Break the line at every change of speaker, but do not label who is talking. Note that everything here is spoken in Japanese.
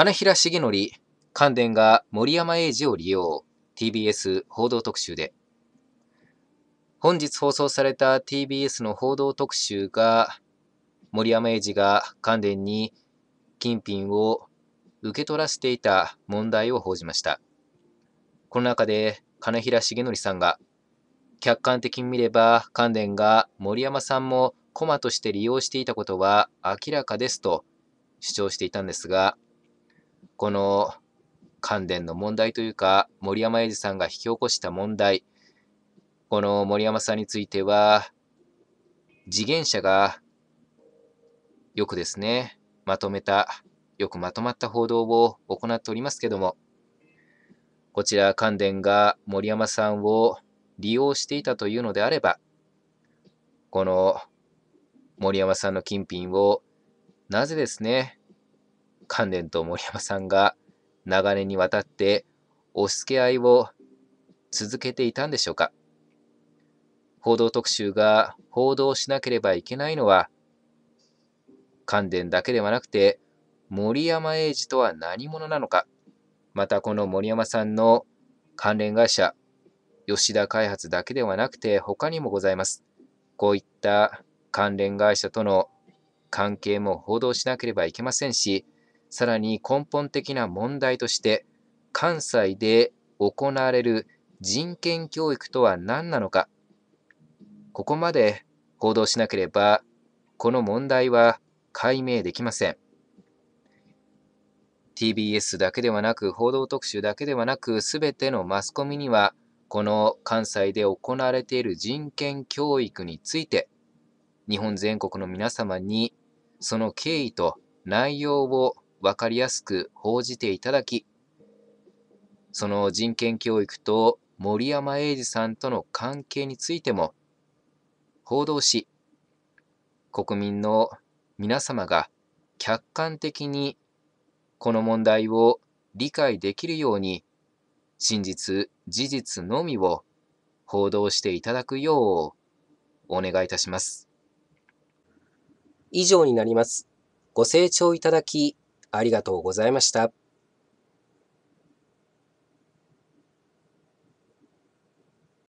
金平重則、関電が森山英二を利用、TBS 報道特集で。本日放送された TBS の報道特集が、森山英二が関電に金品を受け取らせていた問題を報じました。この中で金平重則さんが、客観的に見れば関電が森山さんも駒として利用していたことは明らかですと主張していたんですが、この関連の問題というか、森山英二さんが引き起こした問題、この森山さんについては、次元者がよくですね、まとめた、よくまとまった報道を行っておりますけども、こちら関連が森山さんを利用していたというのであれば、この森山さんの金品をなぜですね、関連と森山さんが長年にわたって押し付け合いを続けていたんでしょうか。報道特集が報道しなければいけないのは、関連だけではなくて、森山英治とは何者なのか、またこの森山さんの関連会社、吉田開発だけではなくて他にもございます。こういった関連会社との関係も報道しなければいけませんし、さらに根本的な問題として、関西で行われる人権教育とは何なのか、ここまで報道しなければ、この問題は解明できません。TBS だけではなく、報道特集だけではなく、すべてのマスコミには、この関西で行われている人権教育について、日本全国の皆様にその経緯と内容を分かりやすく報じていただき、その人権教育と森山英二さんとの関係についても報道し、国民の皆様が客観的にこの問題を理解できるように真実、事実のみを報道していただくようお願いいたします。以上になります。ご清聴いただきありがとうございました。